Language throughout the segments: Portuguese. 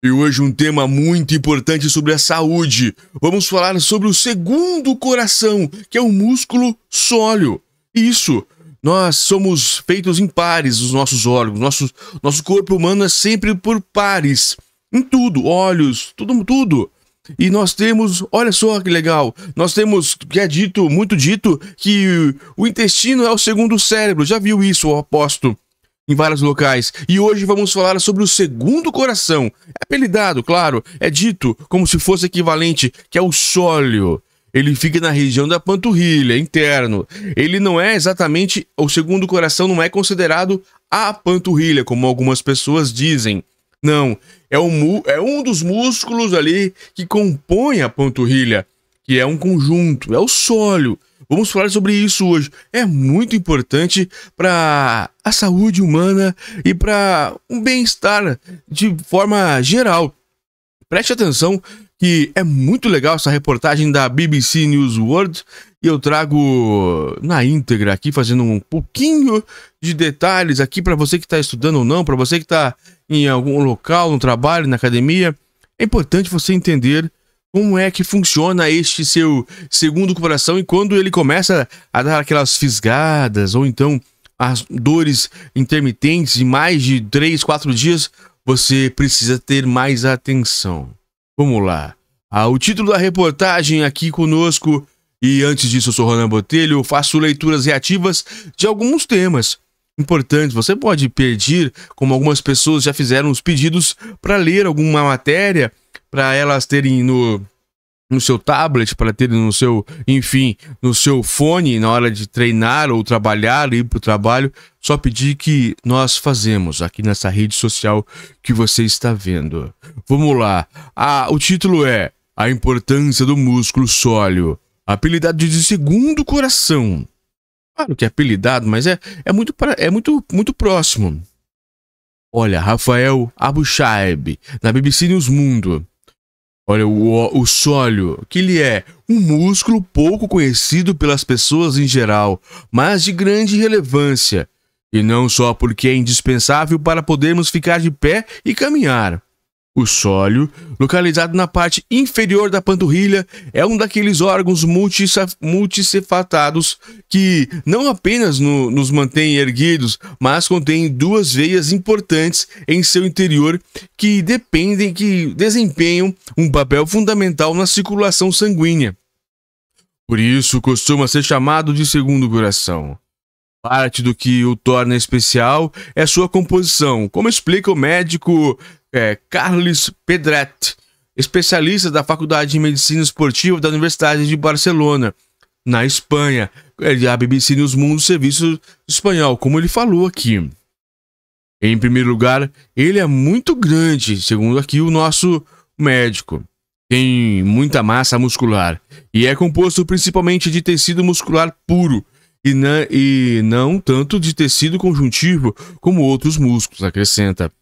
E hoje um tema muito importante sobre a saúde. Vamos falar sobre o segundo coração, que é o músculo sóleo. Isso, nós somos feitos em pares, os nossos órgãos, nosso, nosso corpo humano é sempre por pares. Em tudo, olhos, tudo, tudo. E nós temos, olha só que legal, nós temos, que é dito, muito dito, que o intestino é o segundo cérebro. Já viu isso, eu aposto em vários locais. E hoje vamos falar sobre o segundo coração, é apelidado, claro, é dito como se fosse equivalente, que é o sólio. Ele fica na região da panturrilha, é interno. Ele não é exatamente, o segundo coração não é considerado a panturrilha, como algumas pessoas dizem. Não, é um, é um dos músculos ali que compõe a panturrilha, que é um conjunto, é o sólio. Vamos falar sobre isso hoje. É muito importante para a saúde humana e para um bem-estar de forma geral. Preste atenção que é muito legal essa reportagem da BBC News World e eu trago na íntegra aqui fazendo um pouquinho de detalhes aqui para você que está estudando ou não, para você que está em algum local, no trabalho, na academia. É importante você entender como é que funciona este seu segundo coração e quando ele começa a dar aquelas fisgadas ou então as dores intermitentes de mais de 3, 4 dias, você precisa ter mais atenção. Vamos lá. Ah, o título da reportagem aqui conosco. E antes disso, eu sou Ronan Botelho, faço leituras reativas de alguns temas importantes. Você pode pedir, como algumas pessoas já fizeram os pedidos para ler alguma matéria, para elas terem no no seu tablet, para terem no seu, enfim, no seu fone na hora de treinar ou trabalhar, ir para o trabalho, só pedir que nós fazemos aqui nessa rede social que você está vendo. Vamos lá. Ah, o título é A Importância do Músculo Sóleo, habilidade de segundo coração. Claro que é apelidado, mas é, é, muito, é muito, muito próximo. Olha, Rafael Abushaib, na BBC News Mundo. Olha, o, o sólio, que ele é um músculo pouco conhecido pelas pessoas em geral, mas de grande relevância. E não só porque é indispensável para podermos ficar de pé e caminhar, o sólio, localizado na parte inferior da panturrilha, é um daqueles órgãos multicefatados que não apenas no, nos mantém erguidos, mas contém duas veias importantes em seu interior que dependem, que desempenham um papel fundamental na circulação sanguínea. Por isso costuma ser chamado de segundo coração. Parte do que o torna especial é sua composição, como explica o médico é, Carlos Pedret, especialista da Faculdade de Medicina Esportiva da Universidade de Barcelona, na Espanha. É, a BBC News Mundo Serviço Espanhol, como ele falou aqui. Em primeiro lugar, ele é muito grande, segundo aqui o nosso médico. Tem muita massa muscular e é composto principalmente de tecido muscular puro e né, e não tanto de tecido conjuntivo como outros músculos, acrescenta.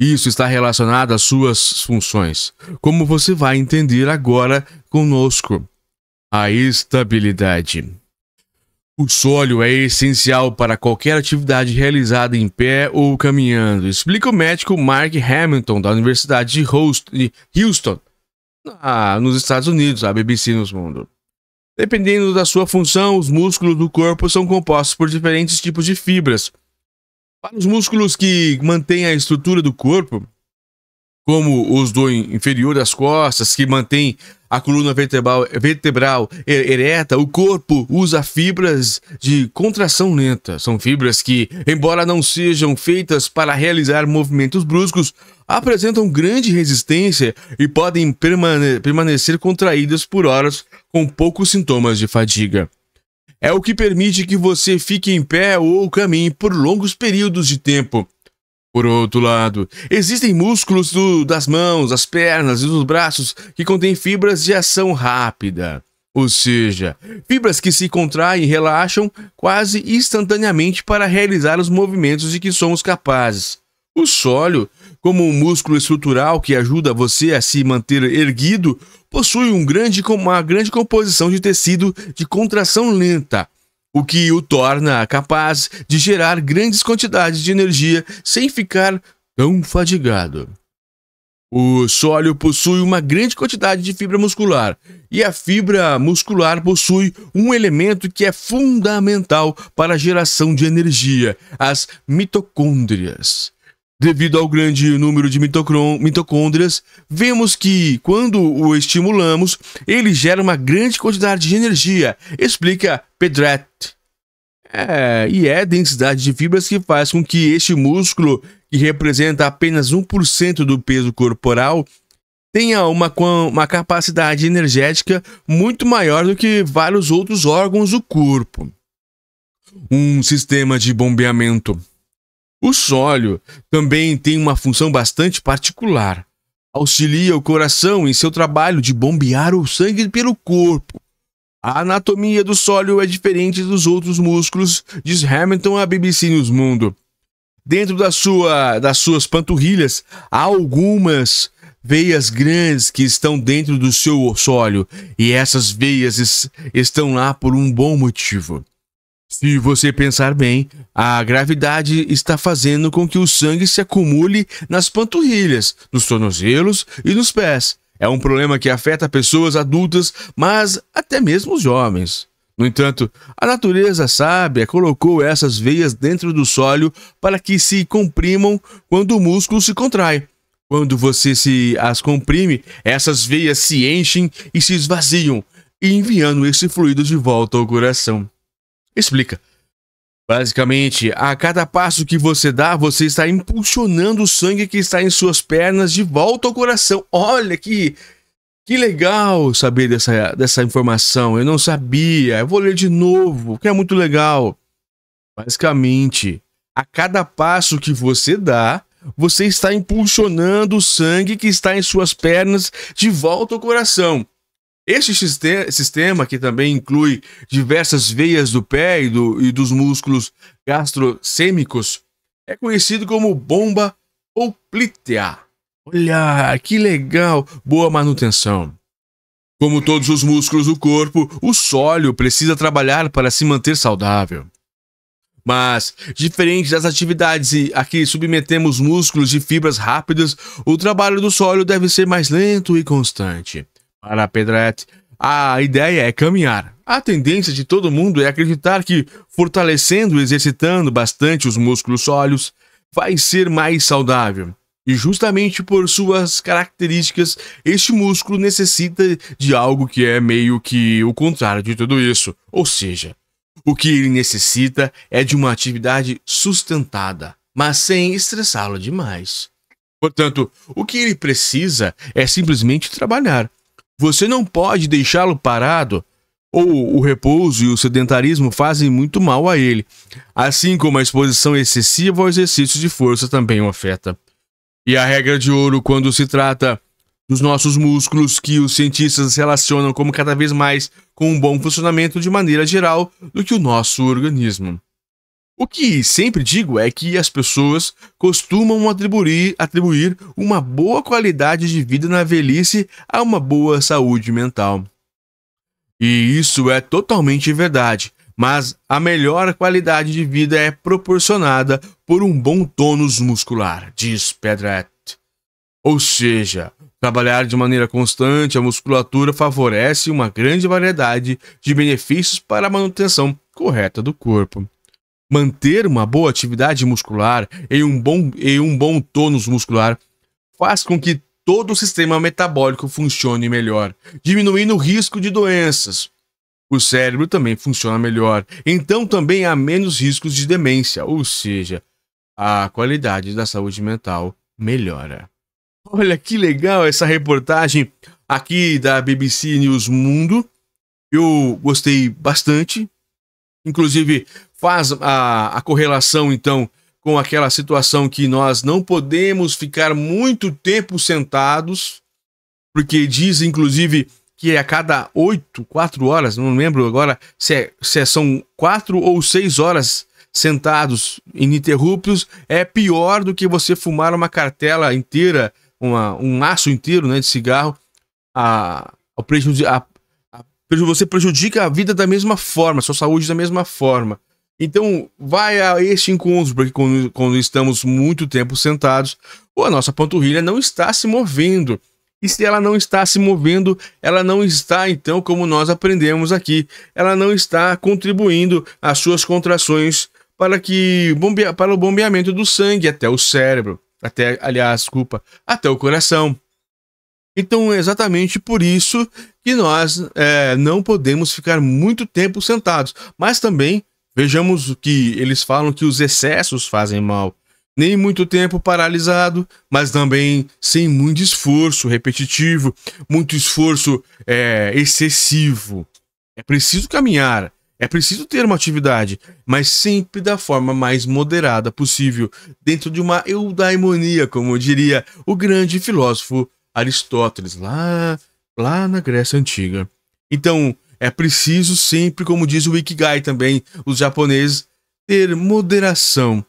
Isso está relacionado às suas funções, como você vai entender agora conosco. A estabilidade. O sólio é essencial para qualquer atividade realizada em pé ou caminhando, explica o médico Mark Hamilton, da Universidade de Houston, nos Estados Unidos, a BBC nos Mundo. Dependendo da sua função, os músculos do corpo são compostos por diferentes tipos de fibras, para os músculos que mantêm a estrutura do corpo, como os do inferior das costas, que mantém a coluna vertebral, vertebral ereta, o corpo usa fibras de contração lenta. São fibras que, embora não sejam feitas para realizar movimentos bruscos, apresentam grande resistência e podem permane permanecer contraídas por horas com poucos sintomas de fadiga é o que permite que você fique em pé ou caminhe por longos períodos de tempo. Por outro lado, existem músculos do, das mãos, das pernas e dos braços que contêm fibras de ação rápida, ou seja, fibras que se contraem e relaxam quase instantaneamente para realizar os movimentos de que somos capazes. O sólio, como um músculo estrutural que ajuda você a se manter erguido, possui um grande, uma grande composição de tecido de contração lenta, o que o torna capaz de gerar grandes quantidades de energia sem ficar tão fadigado. O sólio possui uma grande quantidade de fibra muscular, e a fibra muscular possui um elemento que é fundamental para a geração de energia, as mitocôndrias. Devido ao grande número de mitocôndrias, vemos que, quando o estimulamos, ele gera uma grande quantidade de energia, explica Pedret. É, e é a densidade de fibras que faz com que este músculo, que representa apenas 1% do peso corporal, tenha uma, uma capacidade energética muito maior do que vários outros órgãos do corpo. Um sistema de bombeamento o sólio também tem uma função bastante particular. Auxilia o coração em seu trabalho de bombear o sangue pelo corpo. A anatomia do sólio é diferente dos outros músculos, diz Hamilton à BBC News Mundo. Dentro da sua, das suas panturrilhas, há algumas veias grandes que estão dentro do seu sólio, e essas veias estão lá por um bom motivo. Se você pensar bem, a gravidade está fazendo com que o sangue se acumule nas panturrilhas, nos tornozelos e nos pés. É um problema que afeta pessoas adultas, mas até mesmo os jovens. No entanto, a natureza sábia colocou essas veias dentro do sólio para que se comprimam quando o músculo se contrai. Quando você se as comprime, essas veias se enchem e se esvaziam, enviando esse fluido de volta ao coração explica. Basicamente, a cada passo que você dá, você está impulsionando o sangue que está em suas pernas de volta ao coração. Olha que, que legal saber dessa, dessa informação. Eu não sabia. Eu vou ler de novo, que é muito legal. Basicamente, a cada passo que você dá, você está impulsionando o sangue que está em suas pernas de volta ao coração. Esse sistema, que também inclui diversas veias do pé e, do, e dos músculos gastrocêmicos, é conhecido como bomba ou plítea. Olha, que legal! Boa manutenção. Como todos os músculos do corpo, o sólio precisa trabalhar para se manter saudável. Mas, diferente das atividades a que submetemos músculos de fibras rápidas, o trabalho do sólio deve ser mais lento e constante. Para Pedretti, a ideia é caminhar. A tendência de todo mundo é acreditar que, fortalecendo e exercitando bastante os músculos sólidos, vai ser mais saudável. E justamente por suas características, este músculo necessita de algo que é meio que o contrário de tudo isso. Ou seja, o que ele necessita é de uma atividade sustentada, mas sem estressá-lo demais. Portanto, o que ele precisa é simplesmente trabalhar, você não pode deixá-lo parado, ou o repouso e o sedentarismo fazem muito mal a ele, assim como a exposição excessiva ao exercício de força também o afeta. E a regra de ouro quando se trata dos nossos músculos, que os cientistas relacionam como cada vez mais com um bom funcionamento de maneira geral do que o nosso organismo. O que sempre digo é que as pessoas costumam atribuir, atribuir uma boa qualidade de vida na velhice a uma boa saúde mental. E isso é totalmente verdade, mas a melhor qualidade de vida é proporcionada por um bom tônus muscular, diz Pedret. Ou seja, trabalhar de maneira constante a musculatura favorece uma grande variedade de benefícios para a manutenção correta do corpo. Manter uma boa atividade muscular e um bom, e um bom tônus muscular faz com que todo o sistema metabólico funcione melhor, diminuindo o risco de doenças. O cérebro também funciona melhor, então também há menos riscos de demência, ou seja, a qualidade da saúde mental melhora. Olha que legal essa reportagem aqui da BBC News Mundo. Eu gostei bastante, Inclusive, faz a, a correlação, então, com aquela situação que nós não podemos ficar muito tempo sentados, porque diz, inclusive, que é a cada oito, quatro horas, não lembro agora se, é, se é, são quatro ou seis horas sentados ininterruptos, é pior do que você fumar uma cartela inteira, uma, um maço inteiro né, de cigarro. A, a, a, a, você prejudica a vida da mesma forma, sua saúde da mesma forma. Então, vai a este encontro, porque quando, quando estamos muito tempo sentados, ou a nossa panturrilha não está se movendo. E se ela não está se movendo, ela não está, então, como nós aprendemos aqui, ela não está contribuindo às suas contrações para, que bombe... para o bombeamento do sangue até o cérebro, até, aliás, desculpa, até o coração. Então é exatamente por isso que nós é, não podemos ficar muito tempo sentados, mas também Vejamos o que eles falam que os excessos fazem mal. Nem muito tempo paralisado, mas também sem muito esforço repetitivo, muito esforço é, excessivo. É preciso caminhar, é preciso ter uma atividade, mas sempre da forma mais moderada possível, dentro de uma eudaimonia, como diria o grande filósofo Aristóteles, lá, lá na Grécia Antiga. Então, é preciso sempre, como diz o Ikigai também, os japoneses, ter moderação.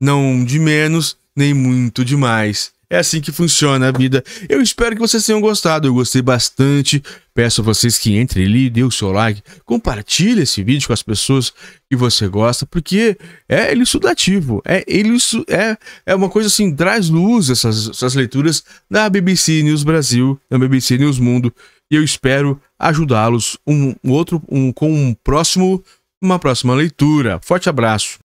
Não de menos, nem muito demais. É assim que funciona a vida. Eu espero que vocês tenham gostado. Eu gostei bastante. Peço a vocês que entrem ali, dê o seu like, compartilhe esse vídeo com as pessoas que você gosta, porque é elucidativo. É, elucid... é, é uma coisa assim, traz luz essas, essas leituras da BBC News Brasil, da BBC News Mundo e eu espero ajudá-los um, um outro um, com um próximo uma próxima leitura. Forte abraço.